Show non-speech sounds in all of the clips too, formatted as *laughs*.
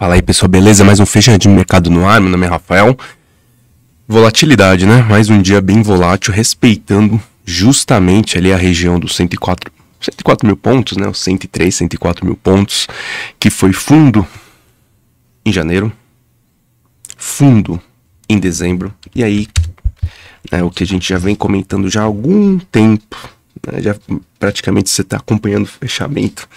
Fala aí pessoal, beleza? Mais um fechamento de mercado no ar, meu nome é Rafael. Volatilidade, né? Mais um dia bem volátil, respeitando justamente ali a região dos 104, 104 mil pontos, né? Os 103, 104 mil pontos, que foi fundo em janeiro, fundo em dezembro, e aí né, o que a gente já vem comentando já há algum tempo, né, já praticamente você está acompanhando o fechamento.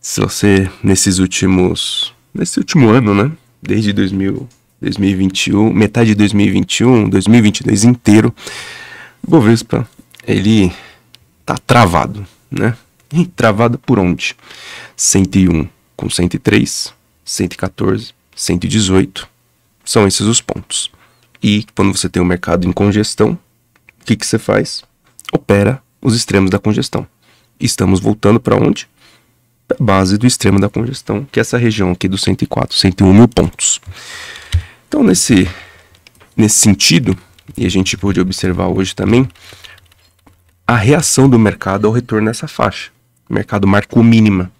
Se você nesses últimos nesse último ano, né? Desde 2000, 2021, metade de 2021, 2022 inteiro, o Bovespa, ele tá travado, né? E travado por onde? 101 com 103, 114, 118, são esses os pontos. E quando você tem o um mercado em congestão, o que, que você faz? Opera os extremos da congestão. Estamos voltando para onde? base do extremo da congestão, que é essa região aqui dos 104, 101 mil pontos. Então, nesse, nesse sentido, e a gente pôde observar hoje também, a reação do mercado ao retorno nessa faixa. O mercado marcou mínima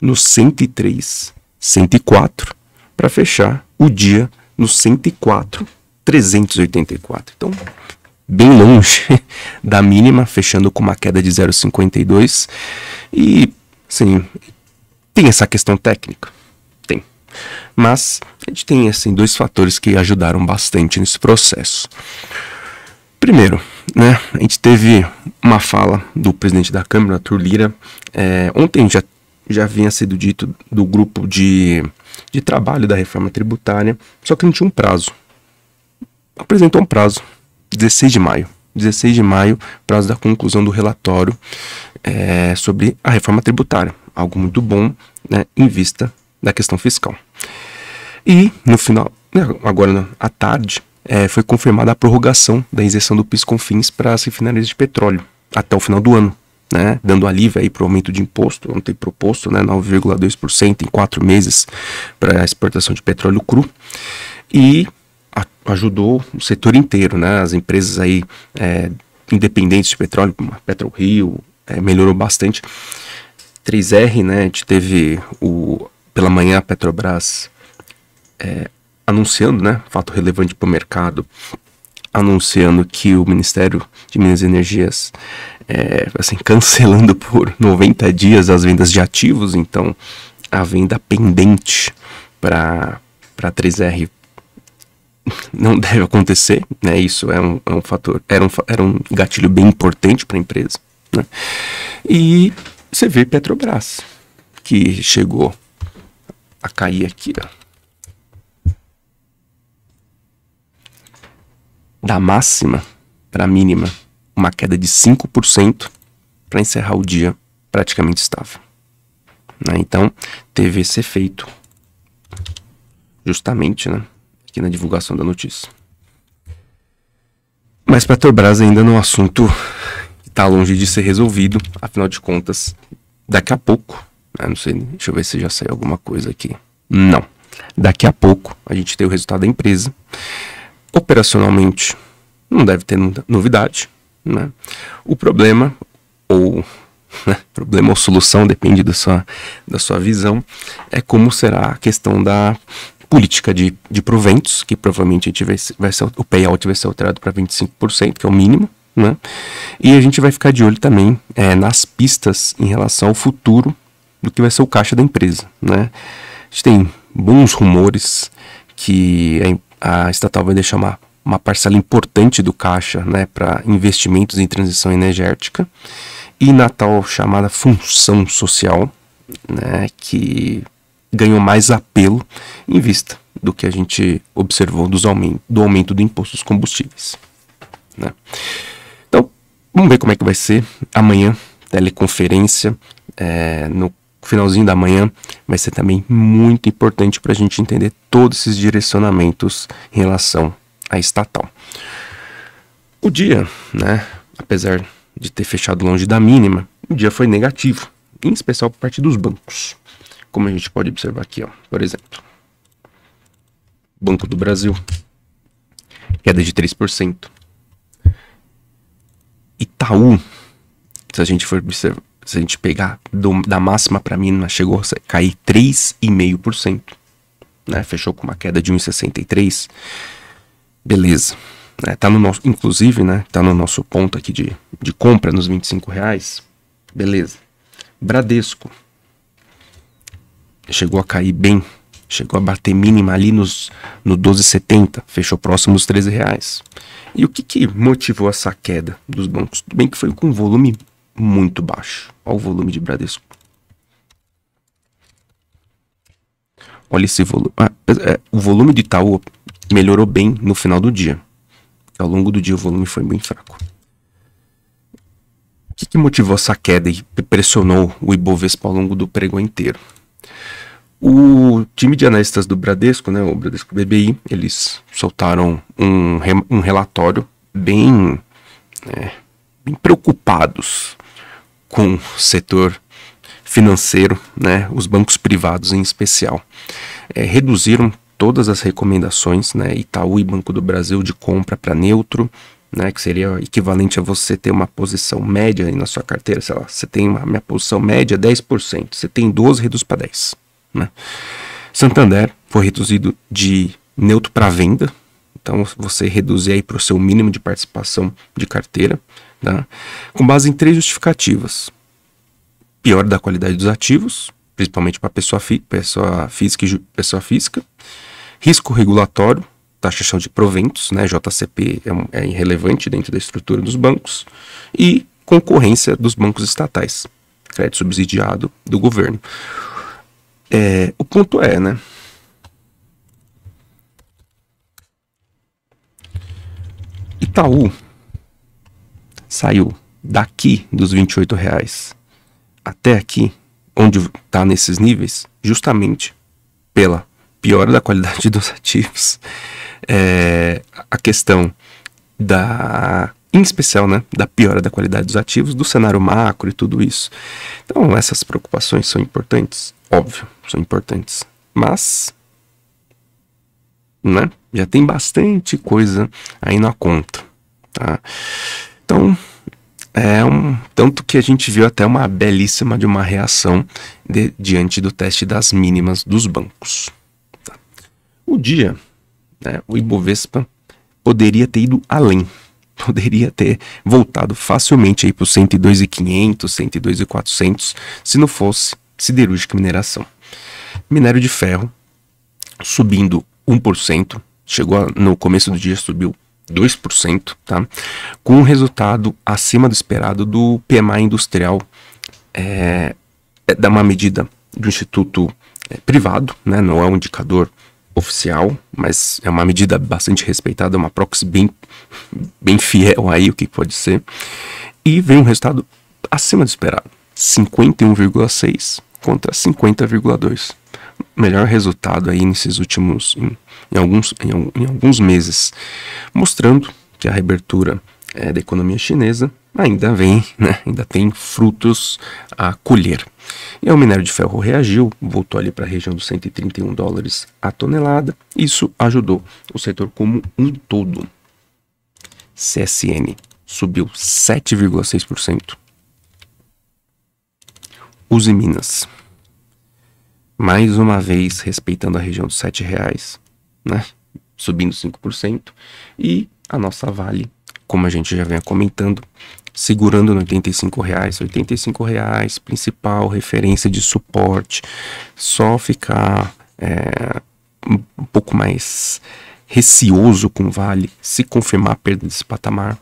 no 103, 104, para fechar o dia no 104, 384. Então, bem longe *laughs* da mínima, fechando com uma queda de 0,52. E, sim, tem essa questão técnica? Tem. Mas a gente tem assim, dois fatores que ajudaram bastante nesse processo. Primeiro, né, a gente teve uma fala do presidente da Câmara, Turlira. É, ontem já, já havia sido dito do grupo de, de trabalho da reforma tributária, só que não tinha um prazo. Apresentou um prazo, 16 de maio. 16 de maio, prazo da conclusão do relatório é, sobre a reforma tributária algo muito bom né, em vista da questão fiscal. E no final, né, agora à tarde, é, foi confirmada a prorrogação da isenção do pis fins para as refinarias de petróleo até o final do ano, né, dando alívio aí para o aumento de imposto, ontem proposto, né, 9,2% em quatro meses para a exportação de petróleo cru e a, ajudou o setor inteiro, né, as empresas aí é, independentes de petróleo, como a PetroRio, é, melhorou bastante 3R, né, a gente teve o, pela manhã a Petrobras é, anunciando, né, fato relevante para o mercado, anunciando que o Ministério de Minas e Energias é, assim, cancelando por 90 dias as vendas de ativos, então a venda pendente para 3R não *laughs* deve acontecer, né? Isso é um, é um fator, era um, era um gatilho bem importante para a empresa. Né? E você vê Petrobras, que chegou a cair aqui, ó. Da máxima para a mínima, uma queda de 5% para encerrar o dia praticamente estável. Né? Então, teve esse efeito justamente né, aqui na divulgação da notícia. Mas Petrobras ainda no assunto está longe de ser resolvido, afinal de contas, daqui a pouco, né, não sei, deixa eu ver se já saiu alguma coisa aqui. Não. Daqui a pouco a gente tem o resultado da empresa. Operacionalmente, não deve ter novidade. Né? O problema, ou *laughs* né, problema ou solução, depende da sua, da sua visão, é como será a questão da política de, de proventos, que provavelmente a gente vai, ser, o payout vai ser alterado para 25%, que é o mínimo, né? E a gente vai ficar de olho também é, nas pistas em relação ao futuro do que vai ser o caixa da empresa. Né? A gente tem bons rumores que a estatal vai deixar uma, uma parcela importante do caixa né, para investimentos em transição energética e na tal chamada função social, né, que ganhou mais apelo em vista do que a gente observou dos do aumento do imposto dos combustíveis. Né? Vamos ver como é que vai ser amanhã, teleconferência, é, no finalzinho da manhã, vai ser também muito importante para a gente entender todos esses direcionamentos em relação à estatal. O dia, né, apesar de ter fechado longe da mínima, o dia foi negativo, em especial por parte dos bancos, como a gente pode observar aqui, ó, por exemplo. Banco do Brasil, queda de 3%. Itaú, se a gente for observar, se a gente pegar do, da máxima para mínima, chegou a cair 3,5%. Né? Fechou com uma queda de 1,63. Beleza. É, tá no nosso, inclusive, né? Tá no nosso ponto aqui de, de compra nos 25 reais. Beleza. Bradesco. Chegou a cair bem Chegou a bater mínima ali nos no 12,70, fechou próximo dos 13 reais. E o que, que motivou essa queda dos bancos? Tudo bem que foi com volume muito baixo. Olha o volume de Bradesco. Olha esse volume. Ah, é, o volume de Itaú melhorou bem no final do dia. Ao longo do dia o volume foi bem fraco. O que, que motivou essa queda e pressionou o Ibovespa ao longo do pregão inteiro? O time de analistas do Bradesco, né, o Bradesco BBI, eles soltaram um, um relatório bem, né, bem preocupados com o setor financeiro, né, os bancos privados em especial. É, reduziram todas as recomendações, né, Itaú e Banco do Brasil de compra para neutro, né, que seria equivalente a você ter uma posição média na sua carteira, sei lá, você tem uma minha posição média 10%, você tem 12, reduz para 10. Né? Santander foi reduzido de neutro para venda, então você reduzir aí para o seu mínimo de participação de carteira, né? com base em três justificativas: pior da qualidade dos ativos, principalmente para pessoa, fi, pessoa física e pessoa física, risco regulatório, taxação de proventos, né? JCP é, um, é irrelevante dentro da estrutura dos bancos, e concorrência dos bancos estatais, crédito subsidiado do governo. É, o ponto é, né? Itaú saiu daqui dos 28 reais até aqui, onde está nesses níveis, justamente pela piora da qualidade *laughs* dos ativos, é, a questão da, em especial, né, da piora da qualidade dos ativos, do cenário macro e tudo isso. Então, essas preocupações são importantes? Óbvio, são importantes. Mas, né? Já tem bastante coisa aí na conta, tá? Então, é um tanto que a gente viu até uma belíssima de uma reação de, diante do teste das mínimas dos bancos. Tá? O dia, né, o Ibovespa poderia ter ido além, *laughs* poderia ter voltado facilmente aí para os 102.500, 102.400, se não fosse siderúrgica e mineração. Minério de ferro subindo 1%, chegou a, no começo do dia subiu 2%, tá? com um resultado acima do esperado do PMI industrial, é, é da uma medida do Instituto é, privado, né? não é um indicador oficial, mas é uma medida bastante respeitada, uma proxy bem, bem fiel aí, o que pode ser, e veio um resultado acima do esperado. 51,6 contra 50,2. Melhor resultado aí nesses últimos em, em alguns, em, em, alguns meses, mostrando que a reabertura é, da economia chinesa ainda vem, né? ainda tem frutos a colher. E o minério de ferro reagiu, voltou ali para a região dos 131 dólares a tonelada. Isso ajudou o setor como um todo. CSN subiu 7,6%. Use Minas. Mais uma vez, respeitando a região dos R$ reais, né? Subindo 5%. E a nossa Vale, como a gente já vem comentando, segurando no R$ 85,00, R$ 85,00, principal referência de suporte, só ficar é, um pouco mais receoso com o Vale, se confirmar a perda desse patamar,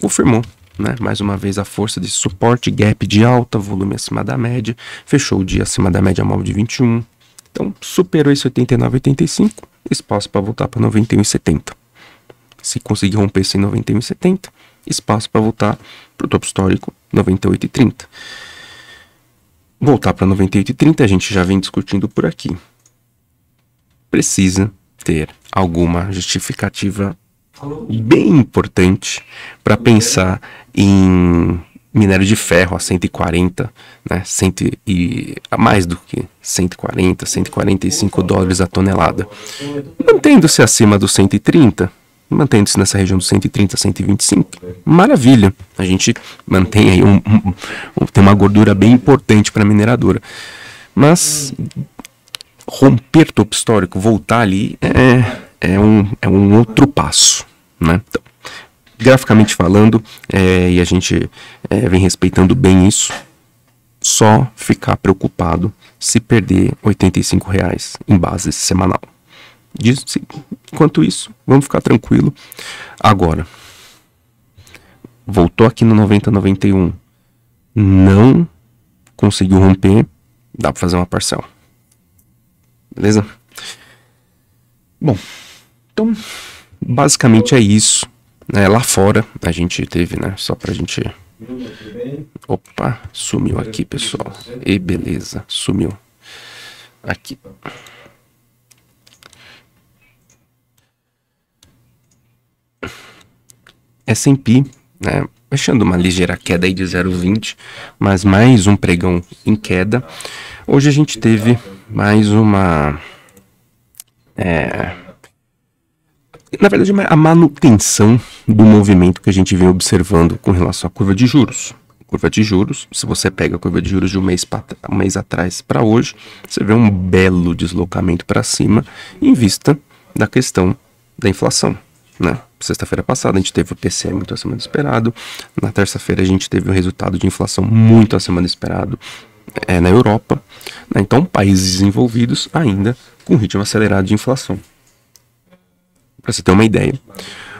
confirmou, né? Mais uma vez a força de suporte, gap de alta, volume acima da média, fechou o dia acima da média móvel de 21. Então superou esse 89,85, espaço para voltar para 91,70. Se conseguir romper esse 91,70, espaço para voltar para o topo histórico 98,30. Voltar para 98,30 a gente já vem discutindo por aqui. Precisa ter alguma justificativa bem importante para pensar em minério de ferro a 140, né, cento e, a mais do que 140, 145 dólares a tonelada. Mantendo-se acima dos 130, mantendo-se nessa região dos 130 a 125, maravilha. A gente mantém aí um, um, tem uma gordura bem importante para mineradora. Mas romper topo histórico, voltar ali é é um, é um outro passo, né? Então, graficamente falando, é, e a gente é, vem respeitando bem isso, só ficar preocupado se perder R$ reais em base semanal. Diz, enquanto isso, vamos ficar tranquilo. Agora, voltou aqui no 9091, não conseguiu romper, dá para fazer uma parcela. Beleza? Bom, então, basicamente é isso. É, lá fora a gente teve, né? Só pra gente. Opa, sumiu aqui, pessoal. E beleza, sumiu. Aqui. S&P, né, fechando uma ligeira queda aí de 0,20, mas mais um pregão em queda. Hoje a gente teve mais uma é, na verdade, é a manutenção do movimento que a gente vem observando com relação à curva de juros. Curva de juros, se você pega a curva de juros de um mês, pra, um mês atrás para hoje, você vê um belo deslocamento para cima em vista da questão da inflação. Né? Sexta-feira passada a gente teve o PCE muito acima do esperado, na terça-feira a gente teve um resultado de inflação muito acima do esperado é, na Europa. Né? Então, países desenvolvidos ainda com ritmo acelerado de inflação. Para você ter uma ideia,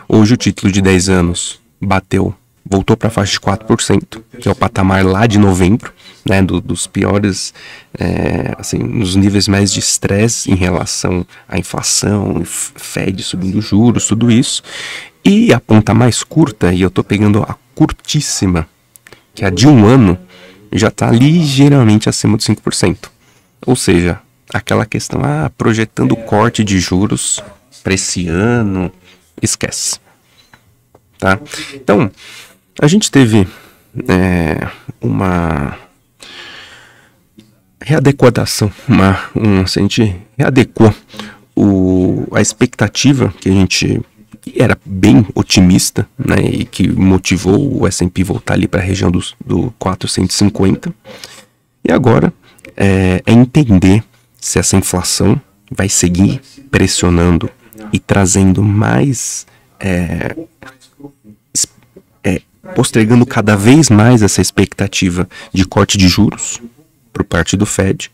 hoje o título de 10 anos bateu, voltou para a faixa de 4%, que é o patamar lá de novembro, né, do, dos piores, é, assim, nos níveis mais de estresse em relação à inflação, Fed subindo juros, tudo isso. E a ponta mais curta, e eu estou pegando a curtíssima, que é a de um ano, já está ligeiramente acima dos 5%. Ou seja, aquela questão, ah, projetando corte de juros para ano esquece. Tá? Então, a gente teve é, uma readequação, uma, um, a gente readequou o, a expectativa que a gente era bem otimista né, e que motivou o S&P voltar ali para a região dos, do 450. E agora é, é entender se essa inflação vai seguir pressionando e trazendo mais. É, é, postergando cada vez mais essa expectativa de corte de juros por parte do Fed.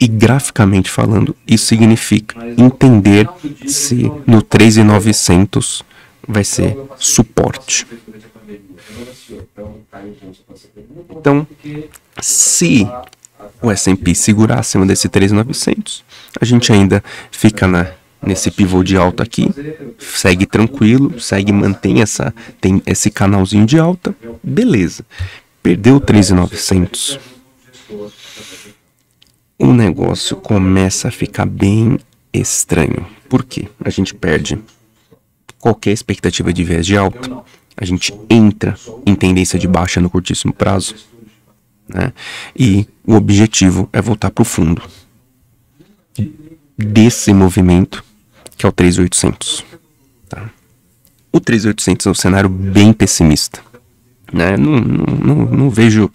E graficamente falando, isso significa entender se no 3,900 vai ser suporte. Então, se o S&P segurar acima desse 3,900, a gente ainda fica na nesse pivô de alta aqui, segue tranquilo, segue, mantém essa, tem esse canalzinho de alta, beleza. Perdeu 13,900. O negócio começa a ficar bem estranho. Por quê? A gente perde qualquer expectativa de viés de alta. A gente entra em tendência de baixa no curtíssimo prazo. Né? E o objetivo é voltar para o fundo desse movimento que é o 3800. Tá? O 3800 é um cenário bem pessimista. Né? Não, não, não, não vejo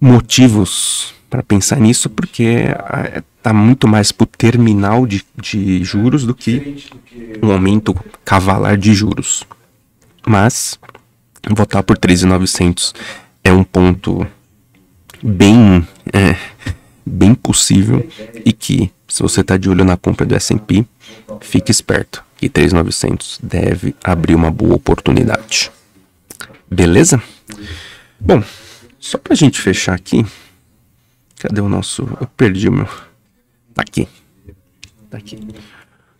motivos para pensar nisso, porque está é, muito mais para o terminal de, de juros do que um aumento cavalar de juros. Mas votar por 13.900 é um ponto bem, é, bem possível e que se você está de olho na compra do S&P, fique esperto que 3.900 deve abrir uma boa oportunidade. Beleza? Bom, só para a gente fechar aqui, cadê o nosso... Eu perdi o meu... Tá aqui. Tá aqui.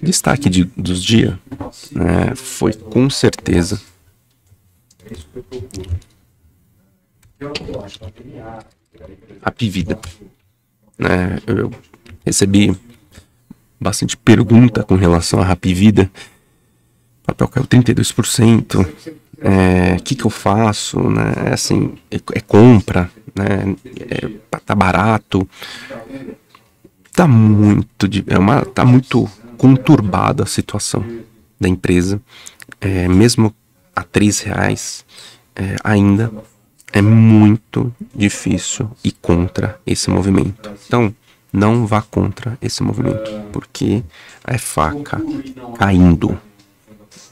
O destaque de, dos dias né, foi com certeza... A pivida. Né, eu, Recebi bastante pergunta com relação à Rapvida. O papel caiu 32%. O é, que, que eu faço? Né? É assim, é, é compra, né? É, tá barato. Tá muito, é uma, tá muito conturbada a situação da empresa. É, mesmo a três reais, é, ainda é muito difícil e contra esse movimento. Então, não vá contra esse movimento, porque é faca caindo.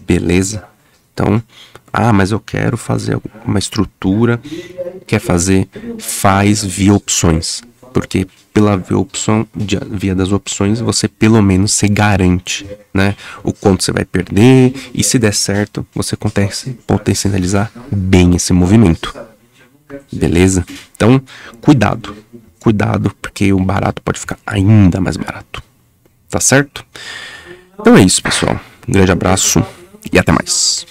Beleza? Então, ah, mas eu quero fazer uma estrutura, quer fazer, faz via opções. Porque pela via, opção, via das opções você pelo menos se garante, né? O quanto você vai perder e se der certo, você consegue potencializar bem esse movimento. Beleza? Então, cuidado cuidado, porque o barato pode ficar ainda mais barato. Tá certo? Então é isso, pessoal. Um grande abraço e até mais.